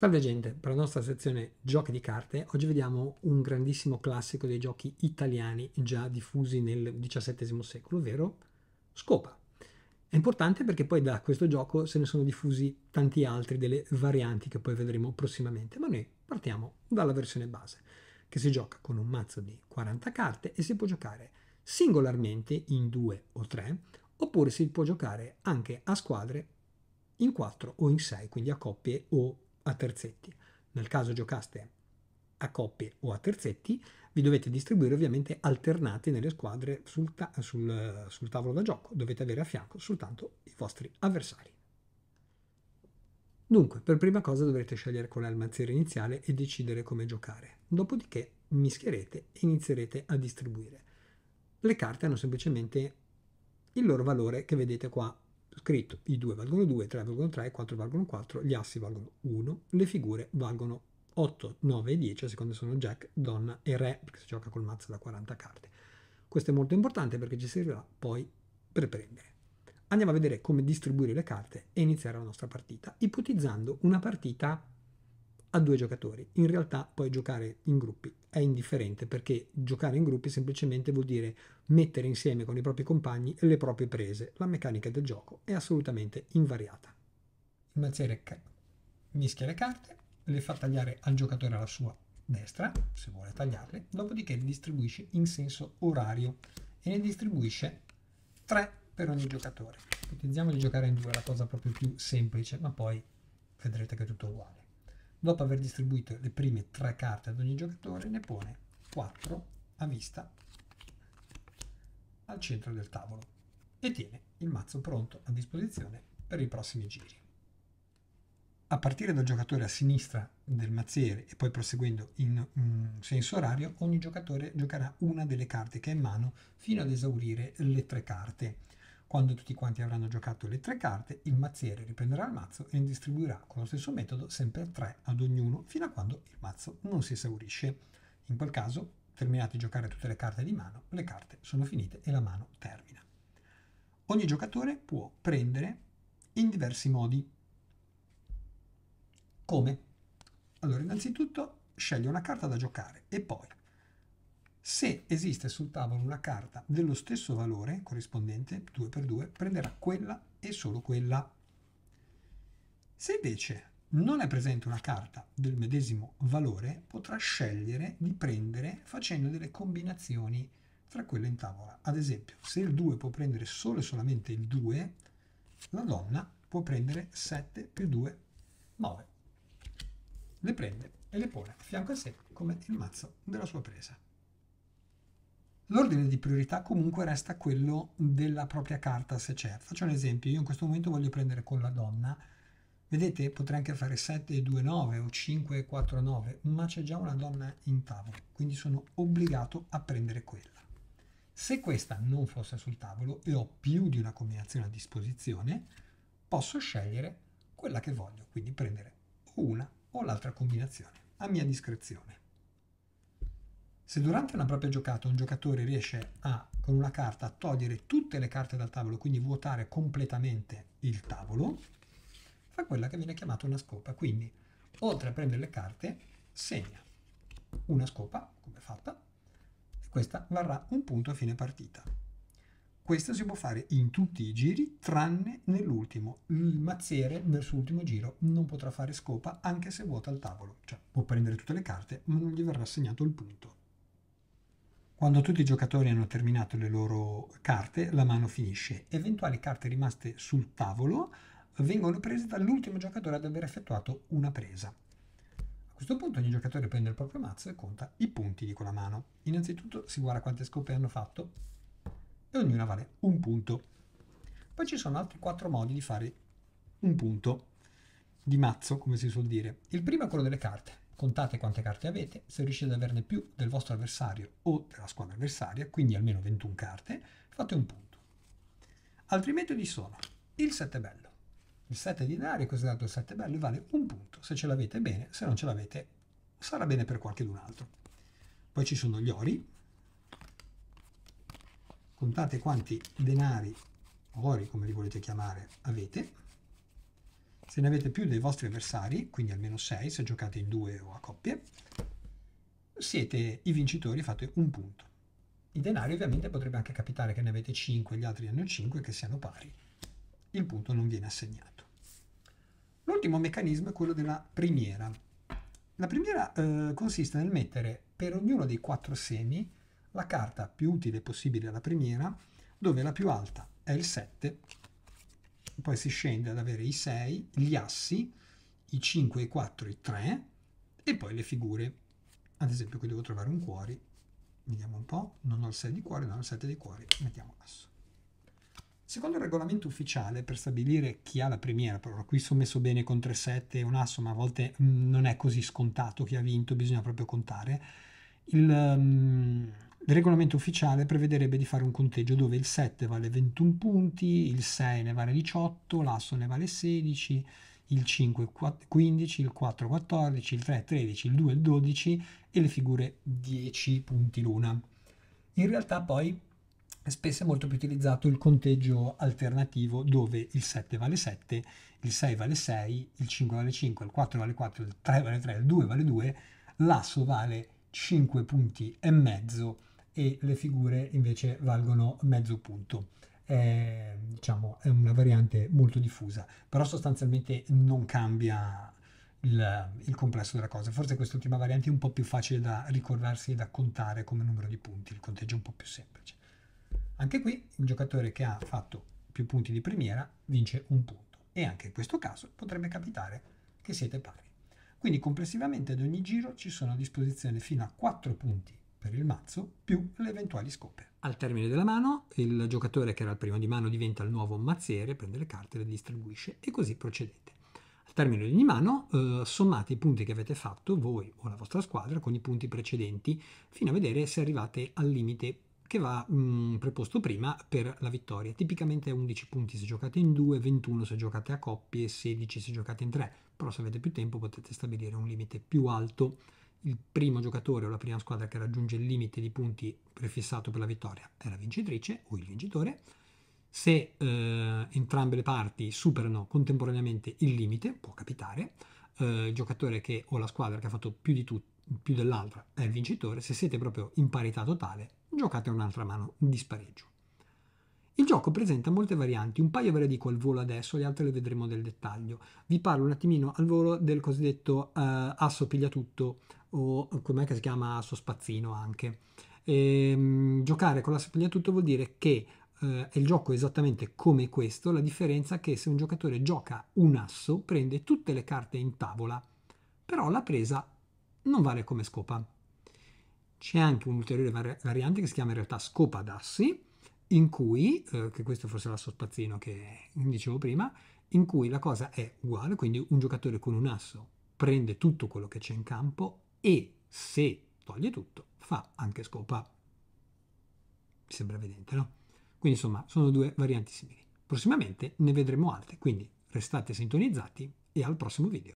Salve gente, per la nostra sezione giochi di carte oggi vediamo un grandissimo classico dei giochi italiani già diffusi nel XVII secolo, ovvero Scopa. È importante perché poi da questo gioco se ne sono diffusi tanti altri, delle varianti che poi vedremo prossimamente, ma noi partiamo dalla versione base, che si gioca con un mazzo di 40 carte e si può giocare singolarmente in 2 o 3, oppure si può giocare anche a squadre in 4 o in 6, quindi a coppie o a terzetti. Nel caso giocaste a coppie o a terzetti, vi dovete distribuire ovviamente alternati nelle squadre sul, ta- sul, sul tavolo da gioco, dovete avere a fianco soltanto i vostri avversari. Dunque, per prima cosa dovrete scegliere qual è il mazziere iniziale e decidere come giocare. Dopodiché mischierete e inizierete a distribuire. Le carte hanno semplicemente il loro valore che vedete qua scritto i 2 valgono 2, 3 valgono 3, 4 valgono 4, gli assi valgono 1, le figure valgono 8, 9 e 10 a seconda sono jack, donna e re, perché si gioca col mazzo da 40 carte. Questo è molto importante perché ci servirà poi per prendere. Andiamo a vedere come distribuire le carte e iniziare la nostra partita, ipotizzando una partita a due giocatori. In realtà poi giocare in gruppi è indifferente perché giocare in gruppi semplicemente vuol dire mettere insieme con i propri compagni le proprie prese. La meccanica del gioco è assolutamente invariata. Il mazziere mischia le carte, le fa tagliare al giocatore alla sua destra, se vuole tagliarle, dopodiché le distribuisce in senso orario e ne distribuisce tre per ogni giocatore. Ipotizziamo di giocare in due, la cosa proprio più semplice, ma poi vedrete che è tutto uguale. Dopo aver distribuito le prime tre carte ad ogni giocatore, ne pone 4 a vista al centro del tavolo e tiene il mazzo pronto a disposizione per i prossimi giri. A partire dal giocatore a sinistra del mazziere e poi proseguendo in mm, senso orario, ogni giocatore giocherà una delle carte che ha in mano fino ad esaurire le tre carte quando tutti quanti avranno giocato le tre carte, il mazziere riprenderà il mazzo e ne distribuirà con lo stesso metodo sempre tre ad ognuno fino a quando il mazzo non si esaurisce. In quel caso, terminate di giocare tutte le carte di mano, le carte sono finite e la mano termina. Ogni giocatore può prendere in diversi modi. Come? Allora, innanzitutto sceglie una carta da giocare e poi se esiste sul tavolo una carta dello stesso valore corrispondente 2x2, prenderà quella e solo quella. Se invece non è presente una carta del medesimo valore, potrà scegliere di prendere facendo delle combinazioni tra quelle in tavola. Ad esempio, se il 2 può prendere solo e solamente il 2, la donna può prendere 7 più 2, 9. Le prende e le pone a fianco a sé come il mazzo della sua presa. L'ordine di priorità comunque resta quello della propria carta se c'è. Faccio un esempio, io in questo momento voglio prendere con la donna, vedete potrei anche fare 7 2 9 o 5 4 9, ma c'è già una donna in tavolo, quindi sono obbligato a prendere quella. Se questa non fosse sul tavolo e ho più di una combinazione a disposizione, posso scegliere quella che voglio, quindi prendere una o l'altra combinazione, a mia discrezione. Se durante una propria giocata un giocatore riesce a, con una carta, togliere tutte le carte dal tavolo, quindi vuotare completamente il tavolo, fa quella che viene chiamata una scopa. Quindi, oltre a prendere le carte, segna una scopa, come fatta, e questa varrà un punto a fine partita. Questo si può fare in tutti i giri, tranne nell'ultimo. Il mazziere, verso l'ultimo giro, non potrà fare scopa anche se vuota il tavolo. Cioè, può prendere tutte le carte, ma non gli verrà segnato il punto. Quando tutti i giocatori hanno terminato le loro carte, la mano finisce. Eventuali carte rimaste sul tavolo vengono prese dall'ultimo giocatore ad aver effettuato una presa. A questo punto ogni giocatore prende il proprio mazzo e conta i punti di quella mano. Innanzitutto si guarda quante scope hanno fatto e ognuna vale un punto. Poi ci sono altri quattro modi di fare un punto di mazzo, come si suol dire. Il primo è quello delle carte Contate quante carte avete, se riuscite ad averne più del vostro avversario o della squadra avversaria, quindi almeno 21 carte, fate un punto. Altri metodi sono il 7 bello. Il 7 di denari è considerato il 7 bello e vale un punto. Se ce l'avete bene, se non ce l'avete sarà bene per qualcun altro. Poi ci sono gli ori. Contate quanti denari, ori come li volete chiamare, avete se ne avete più dei vostri avversari, quindi almeno 6 se giocate in due o a coppie, siete i vincitori, fate un punto. I denari ovviamente potrebbe anche capitare che ne avete 5, gli altri hanno 5 che siano pari. Il punto non viene assegnato. L'ultimo meccanismo è quello della primiera. La primiera eh, consiste nel mettere per ognuno dei quattro semi la carta più utile possibile alla primiera, dove la più alta è il 7 poi si scende ad avere i 6, gli assi, i 5, i 4, i 3 e poi le figure. Ad esempio qui devo trovare un cuore, vediamo un po', non ho il 6 di cuore, non ho il 7 di cuore, mettiamo asso. Secondo il regolamento ufficiale, per stabilire chi ha la premiera, però qui sono messo bene con 3-7 e un asso, ma a volte mh, mm, non è così scontato chi ha vinto, bisogna proprio contare, il... Mh, mm, il regolamento ufficiale prevederebbe di fare un conteggio dove il 7 vale 21 punti, il 6 ne vale 18, l'asso ne vale 16, il 5 15, il 4 14, il 3 13, il 2 12 e le figure 10 punti l'una. In realtà poi spesso è molto più utilizzato il conteggio alternativo dove il 7 vale 7, il 6 vale 6, il 5 vale 5, il 4 vale 4, il 3 vale 3, il 2 vale 2, l'asso vale 5 punti e mezzo e le figure invece valgono mezzo punto. È, diciamo, è una variante molto diffusa, però sostanzialmente non cambia il, il complesso della cosa. Forse quest'ultima variante è un po' più facile da ricordarsi e da contare come numero di punti, il conteggio è un po' più semplice. Anche qui un giocatore che ha fatto più punti di primiera vince un punto e anche in questo caso potrebbe capitare che siete pari. Quindi complessivamente ad ogni giro ci sono a disposizione fino a 4 punti per il mazzo più le eventuali scope. Al termine della mano, il giocatore che era il primo di mano diventa il nuovo mazziere, prende le carte, le distribuisce e così procedete. Al termine di ogni mano eh, sommate i punti che avete fatto voi o la vostra squadra con i punti precedenti fino a vedere se arrivate al limite che va mh, mm, preposto prima per la vittoria. Tipicamente 11 punti se giocate in 2, 21 se giocate a coppie, 16 se giocate in 3, però se avete più tempo potete stabilire un limite più alto il primo giocatore o la prima squadra che raggiunge il limite di punti prefissato per la vittoria è la vincitrice o il vincitore. Se eh, entrambe le parti superano contemporaneamente il limite, può capitare, eh, il giocatore che, o la squadra che ha fatto più, tu, più dell'altra è il vincitore, se siete proprio in parità totale, giocate un'altra mano di spareggio. Il gioco presenta molte varianti, un paio ve le dico al volo adesso, le altre le vedremo nel dettaglio. Vi parlo un attimino al volo del cosiddetto eh, asso piglia tutto, o com'è che si chiama suo spazzino anche. E, ehm, giocare con la spagliatura vuol dire che eh, il gioco è esattamente come questo, la differenza è che se un giocatore gioca un asso prende tutte le carte in tavola, però la presa non vale come scopa. C'è anche un'ulteriore var- variante che si chiama in realtà scopa d'assi, in cui, eh, che questo forse è l'asso spazzino che dicevo prima, in cui la cosa è uguale, quindi un giocatore con un asso prende tutto quello che c'è in campo e se toglie tutto fa anche scopa. Mi sembra evidente, no? Quindi insomma sono due varianti simili. Prossimamente ne vedremo altre, quindi restate sintonizzati e al prossimo video.